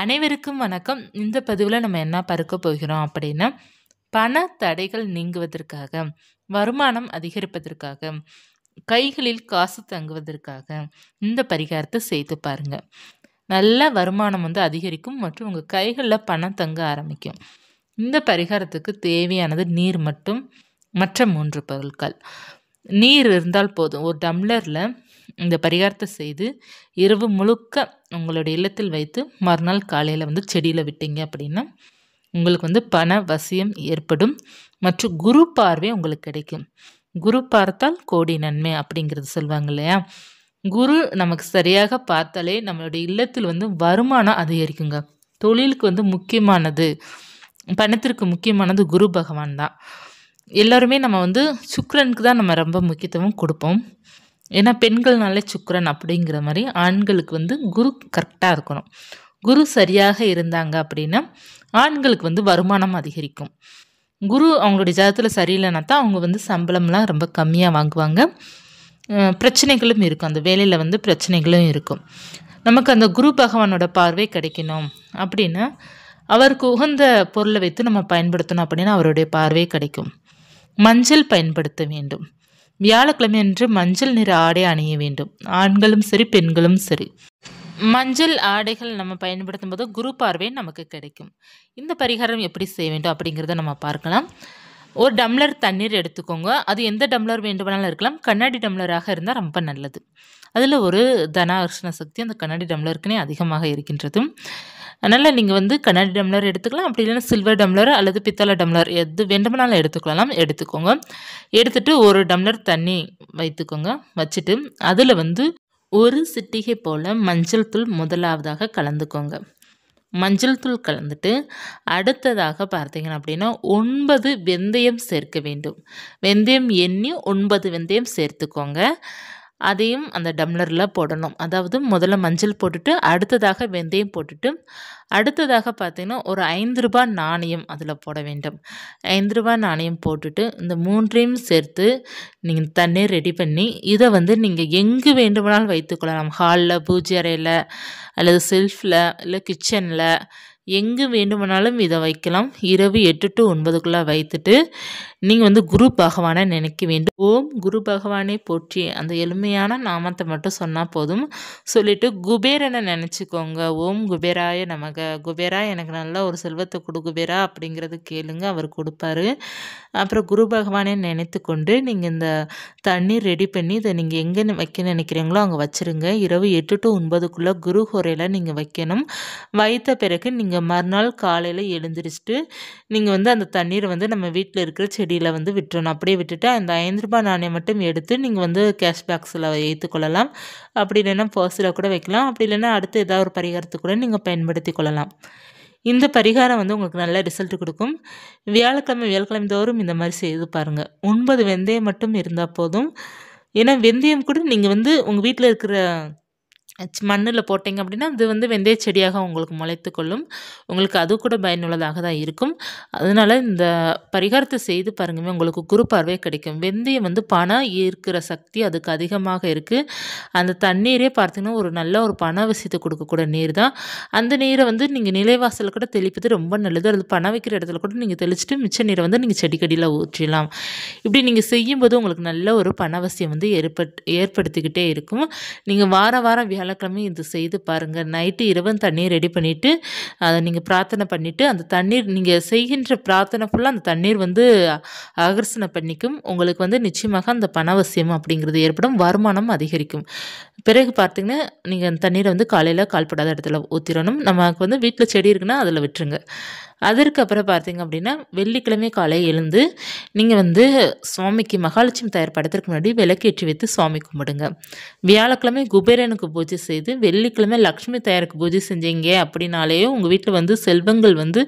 அனைவருக்கும் வணக்கம் இந்த பதிவில் நம்ம என்ன பார்க்க போகிறோம் அப்படின்னா பண தடைகள் நீங்குவதற்காக வருமானம் அதிகரிப்பதற்காக கைகளில் காசு தங்குவதற்காக இந்த பரிகாரத்தை செய்து பாருங்கள் நல்ல வருமானம் வந்து அதிகரிக்கும் மற்றும் உங்கள் கைகளில் பணம் தங்க ஆரம்பிக்கும் இந்த பரிகாரத்துக்கு தேவையானது நீர் மட்டும் மற்ற மூன்று பொருட்கள் நீர் இருந்தால் போதும் ஒரு டம்ளரில் இந்த பரிகாரத்தை செய்து இரவு முழுக்க உங்களுடைய இல்லத்தில் வைத்து மறுநாள் காலையில் வந்து செடியில் விட்டீங்க அப்படின்னா உங்களுக்கு வந்து பண வசியம் ஏற்படும் மற்றும் குரு பார்வை உங்களுக்கு கிடைக்கும் குரு பார்த்தால் கோடி நன்மை அப்படிங்கிறது சொல்லுவாங்க இல்லையா குரு நமக்கு சரியாக பார்த்தாலே நம்மளுடைய இல்லத்தில் வந்து வருமானம் அதிகரிக்குங்க தொழிலுக்கு வந்து முக்கியமானது பணத்திற்கு முக்கியமானது குரு பகவான் தான் எல்லாருமே நம்ம வந்து சுக்கரனுக்கு தான் நம்ம ரொம்ப முக்கியத்துவம் கொடுப்போம் ஏன்னா பெண்கள்னாலே சுக்கரன் அப்படிங்கிற மாதிரி ஆண்களுக்கு வந்து குரு கரெக்டாக இருக்கணும் குரு சரியாக இருந்தாங்க அப்படின்னா ஆண்களுக்கு வந்து வருமானம் அதிகரிக்கும் குரு அவங்களுடைய ஜாதத்தில் சரியில்லைனா தான் அவங்க வந்து சம்பளம்லாம் ரொம்ப கம்மியாக வாங்குவாங்க பிரச்சனைகளும் இருக்கும் அந்த வேலையில் வந்து பிரச்சனைகளும் இருக்கும் நமக்கு அந்த குரு பகவானோட பார்வை கிடைக்கணும் அப்படின்னா அவருக்கு உகந்த பொருளை வைத்து நம்ம பயன்படுத்தணும் அப்படின்னா அவருடைய பார்வை கிடைக்கும் மஞ்சள் பயன்படுத்த வேண்டும் வியாழக்கிழமை அன்று மஞ்சள் நிற ஆடை அணிய வேண்டும் ஆண்களும் சரி பெண்களும் சரி மஞ்சள் ஆடைகள் நம்ம பயன்படுத்தும் போது குரு பார்வை நமக்கு கிடைக்கும் இந்த பரிகாரம் எப்படி செய்ய வேண்டும் அப்படிங்கிறத நம்ம பார்க்கலாம் ஒரு டம்ளர் தண்ணீர் எடுத்துக்கோங்க அது எந்த டம்ளர் வேண்டுமானாலும் இருக்கலாம் கண்ணாடி டம்ளராக இருந்தால் ரொம்ப நல்லது அதில் ஒரு தனாகர்ஷண சக்தி அந்த கண்ணாடி டம்ளருக்குனே அதிகமாக இருக்கின்றது அதனால் நீங்கள் வந்து கண்ணாடி டம்ளர் எடுத்துக்கலாம் அப்படி இல்லைன்னா சில்வர் டம்ளர் அல்லது பித்தளை டம்ளர் எது வேண்டுமானாலும் எடுத்துக்கலாம் எடுத்துக்கோங்க எடுத்துகிட்டு ஒரு டம்ளர் தண்ணி வைத்துக்கோங்க வச்சுட்டு அதில் வந்து ஒரு சிட்டிகை போல் மஞ்சள் தூள் முதலாவதாக கலந்துக்கோங்க மஞ்சள் தூள் கலந்துட்டு அடுத்ததாக பார்த்தீங்கன்னா அப்படின்னா ஒன்பது வெந்தயம் சேர்க்க வேண்டும் வெந்தயம் எண்ணி ஒன்பது வெந்தயம் சேர்த்துக்கோங்க அதையும் அந்த டம்ளரில் போடணும் அதாவது முதல்ல மஞ்சள் போட்டுட்டு அடுத்ததாக வெந்தயம் போட்டுட்டு அடுத்ததாக பார்த்திங்கன்னா ஒரு ஐந்து ரூபா நாணயம் அதில் போட வேண்டும் ஐந்து ரூபா நாணயம் போட்டுட்டு இந்த மூன்றையும் சேர்த்து நீங்கள் தண்ணீர் ரெடி பண்ணி இதை வந்து நீங்கள் எங்கே வேண்டுமானாலும் வைத்துக்கொள்ளலாம் ஹாலில் பூஜை அறையில் அல்லது செல்ஃபில் இல்லை கிச்சனில் எங்கே வேண்டுமானாலும் இதை வைக்கலாம் இரவு எட்டு டு ஒன்பதுக்குள்ளே வைத்துட்டு நீங்கள் வந்து குரு பகவானை நினைக்க வேண்டும் ஓம் குரு பகவானை போற்றி அந்த எளிமையான நாமத்தை மட்டும் சொன்னால் போதும் சொல்லிவிட்டு குபேரனை நினச்சிக்கோங்க ஓம் குபேராய நமக குபேரா எனக்கு நல்ல ஒரு செல்வத்தை கொடு குபேரா அப்படிங்கிறது கேளுங்க அவர் கொடுப்பாரு அப்புறம் குரு பகவானை நினைத்து கொண்டு நீங்கள் இந்த தண்ணீர் ரெடி பண்ணி இதை நீங்கள் எங்கே வைக்க நினைக்கிறீங்களோ அங்கே வச்சுருங்க இரவு எட்டு டு ஒன்பதுக்குள்ளே குரு குறையில் நீங்கள் வைக்கணும் வைத்த பிறகு நீங்கள் நீங்கள் மறுநாள் காலையில் எழுந்திரிச்சிட்டு நீங்கள் வந்து அந்த தண்ணீரை வந்து நம்ம வீட்டில் இருக்கிற செடியில் வந்து விட்டுறணும் அப்படியே விட்டுட்டு அந்த ஐந்து ரூபாய் நாணயம் மட்டும் எடுத்து நீங்கள் வந்து கேஷ் பாக்ஸில் ஏற்றுக்கொள்ளலாம் அப்படி இல்லைன்னா பர்ஸில் கூட வைக்கலாம் அப்படி இல்லைன்னா அடுத்து ஏதாவது ஒரு பரிகாரத்துக்கு கூட நீங்கள் பயன்படுத்தி கொள்ளலாம் இந்த பரிகாரம் வந்து உங்களுக்கு நல்ல ரிசல்ட் கொடுக்கும் வியாழக்கிழமை வியாழக்கிழமை தோறும் இந்த மாதிரி செய்து பாருங்கள் ஒன்பது வெந்தயம் மட்டும் இருந்தால் போதும் ஏன்னா வெந்தயம் கூட நீங்கள் வந்து உங்கள் வீட்டில் இருக்கிற மண்ணில் போட்டிங்க அப்படின்னா அது வந்து வெந்தய செடியாக உங்களுக்கு முளைத்து கொள்ளும் உங்களுக்கு அது கூட பயனுள்ளதாக தான் இருக்கும் அதனால் இந்த பரிகாரத்தை செய்து பாருங்கமே உங்களுக்கு குரு பார்வை கிடைக்கும் வெந்தயம் வந்து பணம் ஈர்க்கிற சக்தி அதுக்கு அதிகமாக இருக்குது அந்த தண்ணீரே பார்த்திங்கன்னா ஒரு நல்ல ஒரு பண விஷயத்தை கொடுக்கக்கூட நீர் தான் அந்த நீரை வந்து நீங்கள் நிலைவாசல் கூட தெளிப்பது ரொம்ப நல்லது அது பணம் வைக்கிற இடத்துல கூட நீங்கள் தெளிச்சுட்டு மிச்ச நீரை வந்து நீங்கள் செடிக்கடியில் ஊற்றிடலாம் இப்படி நீங்கள் செய்யும்போது உங்களுக்கு நல்ல ஒரு பணவசியம் வந்து ஏற்பட் ஏற்படுத்திக்கிட்டே இருக்கும் நீங்கள் வார வாரம் வியாழ வியாழக்கிழமையும் இது செய்து பாருங்கள் நைட்டு இரவும் தண்ணீர் ரெடி பண்ணிவிட்டு அதை நீங்கள் பிரார்த்தனை பண்ணிவிட்டு அந்த தண்ணீர் நீங்கள் செய்கின்ற பிரார்த்தனை ஃபுல்லாக அந்த தண்ணீர் வந்து ஆகர்ஷனை பண்ணிக்கும் உங்களுக்கு வந்து நிச்சயமாக அந்த பணவசியம் அப்படிங்கிறது ஏற்படும் வருமானம் அதிகரிக்கும் பிறகு பார்த்திங்கன்னா நீங்கள் அந்த தண்ணீரை வந்து காலையில் கால்படாத இடத்துல ஊற்றிடணும் நமக்கு வந்து வீட்டில் செடி இருக்குன்னா அதில் விட்டுருங்க அதற்கு அப்புறம் பார்த்தீங்க அப்படின்னா வெள்ளிக்கிழமை காலையில் எழுந்து நீங்கள் வந்து சுவாமிக்கு மகாலட்சுமி தயார் படத்திற்கு முன்னாடி விளக்கேற்றி வைத்து சுவாமி கும்பிடுங்க வியாழக்கிழமை குபேரனுக்கு பூஜை செய்து வெள்ளிக்கிழமை லக்ஷ்மி தயாருக்கு பூஜை செஞ்சீங்க அப்படின்னாலேயே உங்கள் வீட்டில் வந்து செல்வங்கள் வந்து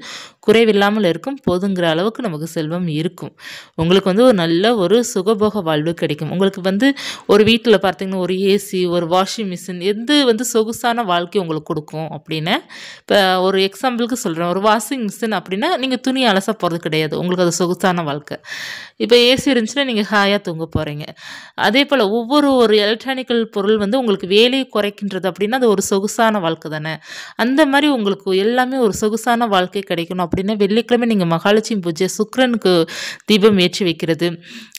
குறைவில்லாமல் இருக்கும் போதுங்கிற அளவுக்கு நமக்கு செல்வம் இருக்கும் உங்களுக்கு வந்து ஒரு நல்ல ஒரு சுகபோக வாழ்வு கிடைக்கும் உங்களுக்கு வந்து ஒரு வீட்டில் பார்த்தீங்கன்னா ஒரு ஏசி ஒரு வாஷிங் மிஷின் எது வந்து சொகுசான வாழ்க்கை உங்களுக்கு கொடுக்கும் அப்படின்னு இப்போ ஒரு எக்ஸாம்பிளுக்கு சொல்கிறேன் ஒரு வாஷிங் மிஷின் இருந்துச்சுன்னு அப்படின்னா நீங்கள் துணி அலச போகிறது கிடையாது உங்களுக்கு அது சொகுசான வாழ்க்கை இப்போ ஏசி இருந்துச்சுன்னா நீங்கள் ஹாயாக தூங்க போகிறீங்க அதே போல் ஒவ்வொரு ஒரு எலக்ட்ரானிக்கல் பொருள் வந்து உங்களுக்கு வேலையை குறைக்கின்றது அப்படின்னா அது ஒரு சொகுசான வாழ்க்கை தானே அந்த மாதிரி உங்களுக்கு எல்லாமே ஒரு சொகுசான வாழ்க்கை கிடைக்கணும் அப்படின்னா வெள்ளிக்கிழமை நீங்கள் மகாலட்சுமி பூஜை சுக்கரனுக்கு தீபம் ஏற்றி வைக்கிறது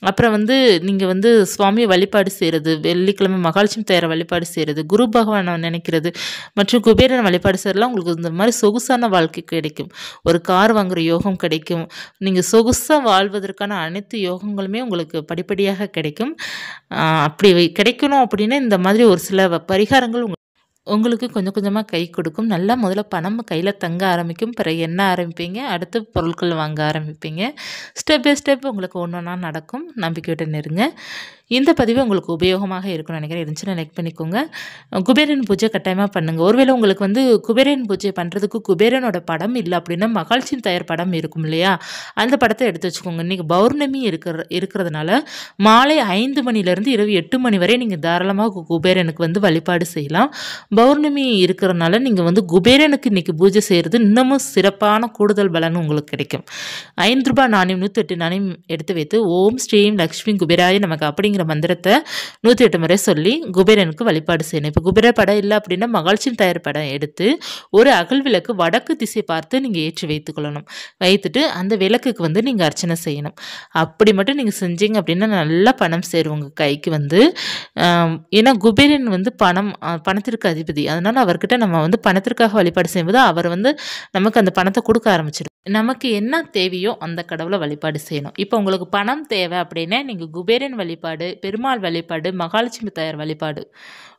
அப்புறம் வந்து நீங்கள் வந்து சுவாமி வழிபாடு செய்கிறது வெள்ளிக்கிழமை மகாலட்சுமி தயார வழிபாடு செய்கிறது குரு பகவானை நினைக்கிறது மற்றும் குபேரன் வழிபாடு செய்யறதுலாம் உங்களுக்கு இந்த மாதிரி சொகுசான வாழ்க்கை கிடைக்கும் ஒரு ஒரு கார் வாங்குற யோகம் கிடைக்கும் நீங்கள் சொகுசாக வாழ்வதற்கான அனைத்து யோகங்களுமே உங்களுக்கு படிப்படியாக கிடைக்கும் அப்படி கிடைக்கணும் அப்படின்னா இந்த மாதிரி ஒரு சில பரிகாரங்கள் உங்களுக்கு கொஞ்சம் கொஞ்சமாக கை கொடுக்கும் நல்லா முதல்ல பணம் கையில் தங்க ஆரம்பிக்கும் பிறகு என்ன ஆரம்பிப்பீங்க அடுத்து பொருட்கள் வாங்க ஆரம்பிப்பீங்க ஸ்டெப் பை ஸ்டெப் உங்களுக்கு ஒன்று ஒன்றா நடக்கும் நம்பிக்கையுடன் இருங்க இந்த பதிவு உங்களுக்கு உபயோகமாக இருக்கும்னு நினைக்கிறேன் இருந்துச்சுன்னா லைக் பண்ணிக்கோங்க குபேரன் பூஜை கட்டாயமாக பண்ணுங்கள் ஒருவேளை உங்களுக்கு வந்து குபேரன் பூஜை பண்ணுறதுக்கு குபேரனோட படம் இல்லை அப்படின்னா மகாலட்சுமி தயார் படம் இருக்கும் இல்லையா அந்த படத்தை எடுத்து வச்சுக்கோங்க இன்றைக்கி பௌர்ணமி இருக்கிற இருக்கிறதுனால மாலை ஐந்து மணிலேருந்து இரவு எட்டு மணி வரை நீங்கள் தாராளமாக குபேரனுக்கு வந்து வழிபாடு செய்யலாம் பௌர்ணமி இருக்கிறதுனால நீங்கள் வந்து குபேரனுக்கு இன்றைக்கி பூஜை செய்கிறது இன்னமும் சிறப்பான கூடுதல் பலன் உங்களுக்கு கிடைக்கும் ஐந்து ரூபாய் நாணயம் நூற்றி எட்டு நாணயம் எடுத்து வைத்து ஓம் ஸ்ரீம் லக்ஷ்மி குபேராய நமக்கு அப்படிங்க அப்படிங்கிற மந்திரத்தை நூற்றி எட்டு முறை சொல்லி குபேரனுக்கு வழிபாடு செய்யணும் இப்போ குபேர படம் இல்லை அப்படின்னா மகிழ்ச்சியின் தயார் படம் எடுத்து ஒரு அகல் விளக்கு வடக்கு திசை பார்த்து நீங்கள் ஏற்றி வைத்துக்கொள்ளணும் வைத்துட்டு அந்த விளக்குக்கு வந்து நீங்கள் அர்ச்சனை செய்யணும் அப்படி மட்டும் நீங்கள் செஞ்சீங்க அப்படின்னா நல்லா பணம் சேரும் உங்கள் கைக்கு வந்து ஏன்னா குபேரன் வந்து பணம் பணத்திற்கு அதிபதி அதனால் அவர்கிட்ட நம்ம வந்து பணத்திற்காக வழிபாடு செய்யும்போது அவர் வந்து நமக்கு அந்த பணத்தை கொடுக்க ஆரம்பிச்சிடும் நமக்கு என்ன தேவையோ அந்த கடவுளை வழிபாடு செய்யணும் இப்போ உங்களுக்கு பணம் தேவை அப்படின்னா நீங்கள் குபேரன் வழிபாடு பெருமாள் வழிபாடு மகாலட்சுமி தாயார் வழிபாடு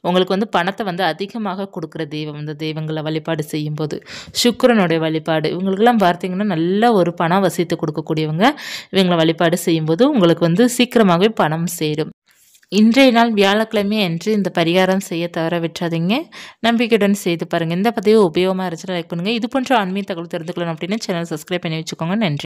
உங்களுக்கு வந்து பணத்தை வந்து அதிகமாக கொடுக்குற தெய்வம் வந்து தெய்வங்களை வழிபாடு செய்யும்போது சுக்கரனுடைய வழிபாடு இவங்களுக்கெல்லாம் பார்த்தீங்கன்னா நல்ல ஒரு பணம் வசித்து கொடுக்கக்கூடியவங்க இவங்களை வழிபாடு செய்யும்போது உங்களுக்கு வந்து சீக்கிரமாகவே பணம் சேரும் இன்றைய நாள் வியாழக்கிழமை என்று இந்த பரிகாரம் செய்ய தவிர விட்டுறாதீங்க நம்பிக்கையுடன் செய்து பாருங்கள் இந்த பதிவு உபயோகமாக இருந்துச்சுன்னா லைக் பண்ணுங்கள் இது போன்ற ஆன்மீக தகவல் தெரிந்துக்கணும் அப்படின்னு சேனல் சப்ஸ்கிரைப் பண்ணி வச்சுக்கோங்க நன்றி